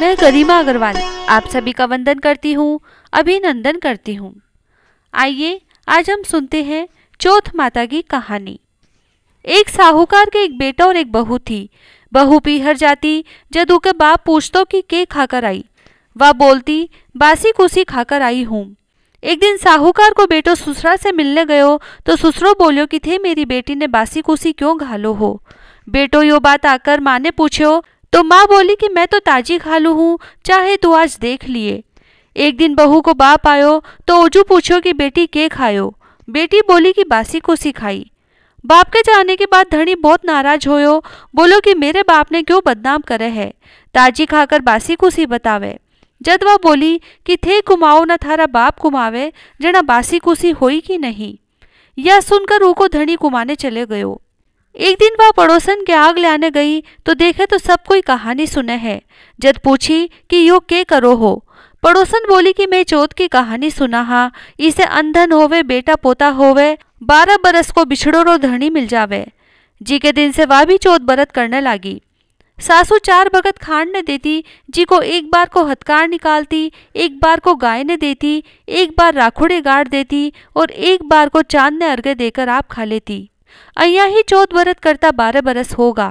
मैं करीमा अग्रवाल आप सभी का वंदन करती हूँ अभिनंदन करती हूँ आइए आज हम सुनते हैं चौथ माता की कहानी एक साहूकार के एक बेटा और एक बहू थी बहू पीहर जाती जदू के बाप पूछतो कि के खाकर आई वह बोलती बासी कुसी खाकर आई हूँ एक दिन साहूकार को बेटो ससुरा से मिलने गयो तो ससुरो बोलियो कि थे मेरी बेटी ने बासी कुसी क्यों घालो हो बेटो यो बात आकर माँ ने पूछो तो माँ बोली कि मैं तो ताजी खा लू हूँ चाहे तू आज देख लिए एक दिन बहू को बाप आयो तो ओजू पूछो कि बेटी के खायो बेटी बोली कि बासी को सिखाई बाप के जाने के बाद धनी बहुत नाराज होयो बोलो कि मेरे बाप ने क्यों बदनाम करे है ताजी खाकर बासी कुसी बतावे जद वह बोली कि थे कुमाओ न थारा बाप कुमावे जना बासी कुसी होई कि नहीं यह सुनकर ऊ को धनी कुमाने चले गयो एक दिन वह पड़ोसन के आग आने गई तो देखे तो सब कोई कहानी सुने है जद पूछी कि यो के करो हो पड़ोसन बोली कि मैं चोत की कहानी सुना हा इसे अंधन होवे बेटा पोता होवे बारह बरस को बिछड़ो रो धरणी मिल जावे जी के दिन से वह भी चोत बरत करने लागी सासू चार बगत ने देती जी को एक बार को हथकार निकालती एक बार को गाय ने देती एक बार राखुड़े गाड़ देती और एक बार को चांद ने अर्घ्य देकर आप खा लेती અહીંયા ही ચૌદ बरत करता बारह बरस होगा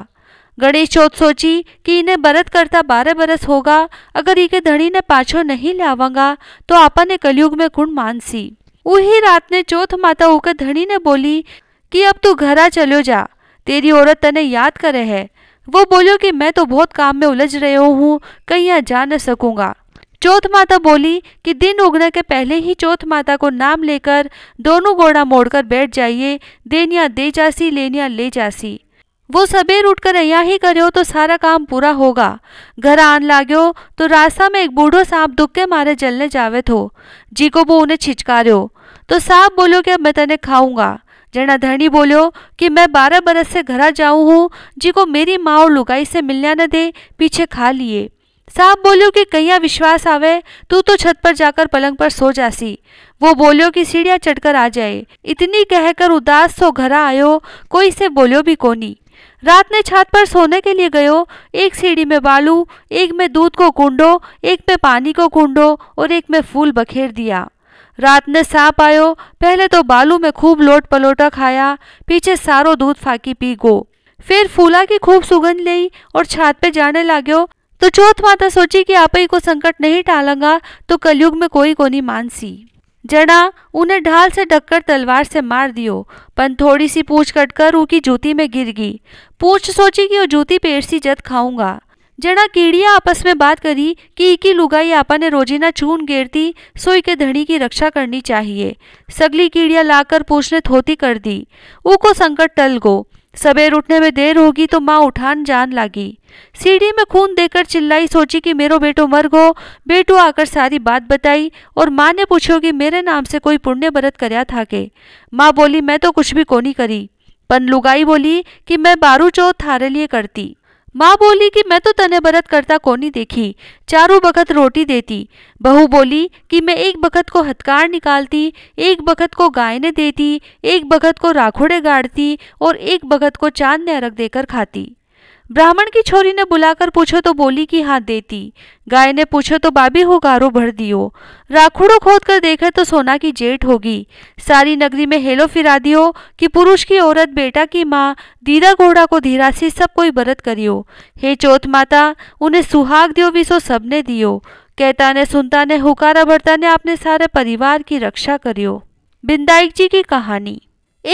ગણેશ ચોથ સોચી કે એને બરત કરતા બારે બરસ હોગા અગર ने ધણીને પાછો નહીં લાવાંગા તો આપણને કલયુગ મેં ગુણ માનસી वही रात ने चौथ माता होकर धनी ने बोली कि अब तू घरा चलो जा तेरी औरत तने याद करे है वो बोलो कि मैं तो बहुत काम में उलझ रहे हूँ कहीं यहाँ जा न सकूँगा चौथ माता बोली कि दिन उगने के पहले ही चौथ माता को नाम लेकर दोनों घोड़ा मोड़कर बैठ जाइए देनिया दे जासी लेनिया ले जासी वो सबेर उठकर यहाँ ही करो तो सारा काम पूरा होगा घर आन लागो तो रास्ता में एक बूढ़ो सांप दुख के मारे जलने जावे थो जी को वो उन्हें छिचकारो तो सांप बोलो कि मैं तेने खाऊंगा जना धनी बोलो कि मैं बारह बरस से घर जाऊँ हूँ जी को मेरी माँ और लुगाई से मिलना न दे पीछे खा लिए साहब बोलियो कि कहिया विश्वास आवे तू तो छत पर जाकर पलंग पर सो जासी वो बोलियो कि सीढ़ियाँ चढ़कर आ जाए इतनी कहकर उदास सो घरा आयो कोई से बोलियो भी कोनी रात ने छत पर सोने के लिए गयो एक सीढ़ी में बालू एक में दूध को कुंडो एक में पानी को कुंडो और एक में फूल बखेर दिया रात ने सांप आयो पहले तो बालू में खूब लोट पलोटा खाया पीछे सारो दूध फाकी पी गो फिर फूला की खूब सुगंध ली और छात पे जाने लागो तो चौथ माता सोची कि आप ही को संकट नहीं टालूंगा तो कलयुग में कोई कोनी मानसी जना उन्हें ढाल से ढककर तलवार से मार दियो पन थोड़ी सी पूछ कटकर उनकी जूती में गिर गई पूछ सोची कि वो जूती पेड़ सी जत खाऊंगा जना कीड़िया आपस में बात करी कि इकी लुगाई आपा ने रोजीना चून गेरती सोई के धनी की रक्षा करनी चाहिए सगली कीड़िया लाकर पूछ ने थोती कर दी ऊ को संकट टल गो सवेर उठने में देर होगी तो माँ उठान जान लागी सीढ़ी में खून देकर चिल्लाई सोची कि मेरो बेटो मर गो बेटो आकर सारी बात बताई और माँ ने पूछो कि मेरे नाम से कोई पुण्य व्रत कराया था के माँ बोली मैं तो कुछ भी कोनी करी पन लुगाई बोली कि मैं बारू चो थारे लिए करती माँ बोली कि मैं तो तने बरत करता कोनी देखी चारों बखत रोटी देती बहू बोली कि मैं एक बखत को हथकार निकालती एक बखत को गायने देती एक बखत को राखोड़े गाड़ती और एक बखत को चांद ने अरग देकर खाती ब्राह्मण की छोरी ने बुलाकर पूछो तो बोली की हाथ देती गाय ने पूछो तो बाबी हो गारो भर दियो राखुड़ो खोद कर देखे तो सोना की जेठ होगी सारी नगरी में हेलो फिरा दियो कि पुरुष की औरत बेटा की माँ दीदा घोड़ा को सी सब कोई बरत करियो हे चोत माता उन्हें सुहाग दियो विसो सबने दियो कहता ने सुनता ने हुकारा भरता ने अपने सारे परिवार की रक्षा करियो बिंदाइक जी की कहानी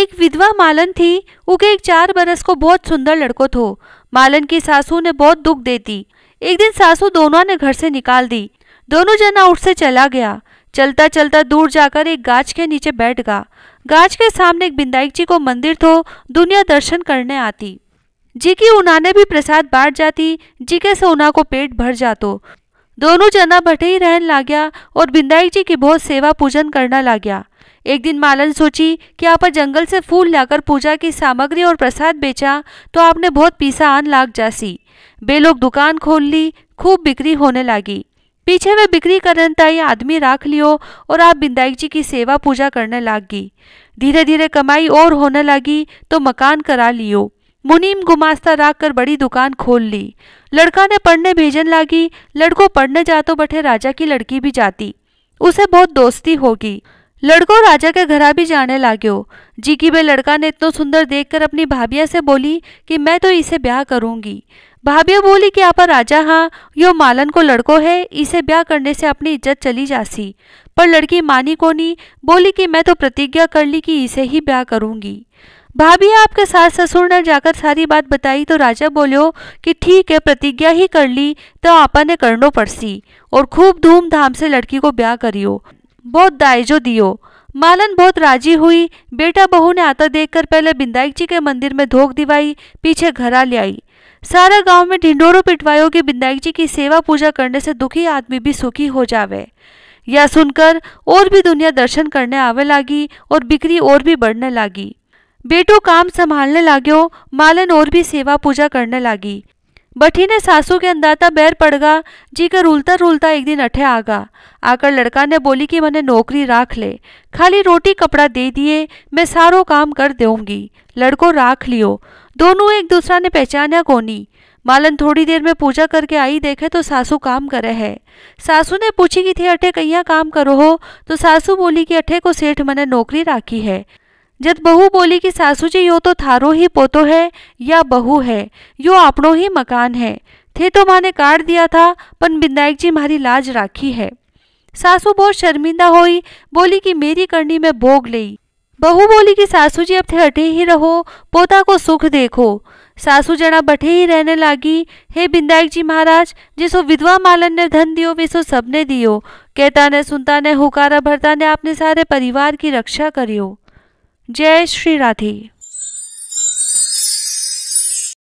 एक विधवा मालन थी उके एक चार बरस को बहुत सुंदर लड़को थो मालन की सासू ने बहुत दुख देती एक दिन सासू दोनों ने घर से निकाल दी दोनों जना उठ से चला गया चलता चलता दूर जाकर एक गाज के नीचे बैठ गया गाज के सामने एक बिंदाइक जी को मंदिर तो दुनिया दर्शन करने आती जी की उनाने भी प्रसाद बांट जाती जी के से उना को पेट भर जातो दोनों जना बैठे ही रहन ला गया और बिंदाइक जी की बहुत सेवा पूजन करना ला गया एक दिन माला ने सोची कि आप जंगल से फूल लाकर पूजा की सामग्री और प्रसाद बेचा तो आपने बहुत पीसा आन लाग जासी बे लोग दुकान खोल ली खूब बिक्री होने लगी पीछे में बिक्री करने ताई आदमी राख लियो और आप बिंदाई जी की सेवा पूजा करने लाग गई धीरे धीरे कमाई और होने लगी तो मकान करा लियो मुनीम गुमास्ता राख कर बड़ी दुकान खोल ली लड़का ने पढ़ने भेजन लागी लड़को पढ़ने जातो बैठे राजा की लड़की भी जाती उसे बहुत दोस्ती होगी लड़को राजा के घरा भी जाने लाग्यो जी की वे लड़का ने इतना सुंदर देखकर अपनी भाभी से बोली कि मैं तो इसे ब्याह करूंगी भाभिया बोली कि आपा राजा हाँ यो मालन को लड़को है इसे ब्याह करने से अपनी इज्जत चली जासी पर लड़की मानी कोनी बोली कि मैं तो प्रतिज्ञा कर ली कि इसे ही ब्याह करूंगी भाभी आपके सास ससुर ने जाकर सारी बात बताई तो राजा बोलो कि ठीक है प्रतिज्ञा ही कर ली तो आपा ने करनो पड़सी और खूब धूमधाम से लड़की को ब्याह करियो बहुत दाइजो दियो मालन बहुत राजी हुई बेटा बहू ने आता देखकर पहले बिंदाई जी के मंदिर में धोख दिवाई पीछे घरा ले आई सारा गांव में ढिंडोरों पिटवायो कि बिंदाई जी की सेवा पूजा करने से दुखी आदमी भी सुखी हो जावे यह सुनकर और भी दुनिया दर्शन करने आवे लगी और बिक्री और भी बढ़ने लगी बेटो काम संभालने लागो मालन और भी सेवा पूजा करने लगी बठी ने सासू के अंदाता बैर पड़गा जी के रूलता रुलता एक दिन अठे आगा आकर लड़का ने बोली कि मैंने नौकरी राख ले खाली रोटी कपड़ा दे दिए मैं सारो काम कर दूंगी लड़को राख लियो दोनों एक दूसरा ने पहचाना कोनी मालन थोड़ी देर में पूजा करके आई देखे तो सासू काम करे है सासू ने पूछी कि थे अठे कहिया काम करो हो तो सासू बोली कि अठे को सेठ मैंने नौकरी राखी है बहू बोली कि सासू जी यो तो थारो ही पोतो है या बहू है यो આપણો ही मकान है थे तो माने काट दिया था पर बिंदायक जी मारी लाज राखी है सासू बहुत शर्मिंदा हुई बोली कि मेरी करनी में भोग लई बहू बोली कि सासू जी अब थे हटे ही रहो पोता को सुख देखो सासू जना बैठे ही रहने लागी हे बिंदायक जी महाराज जिसो विधवा मालन ने धन दियो वैसो सबने दियो कहता ने सुनता ने हुकारा भरता ने आपने सारे परिवार की रक्षा करियो जय श्री राधे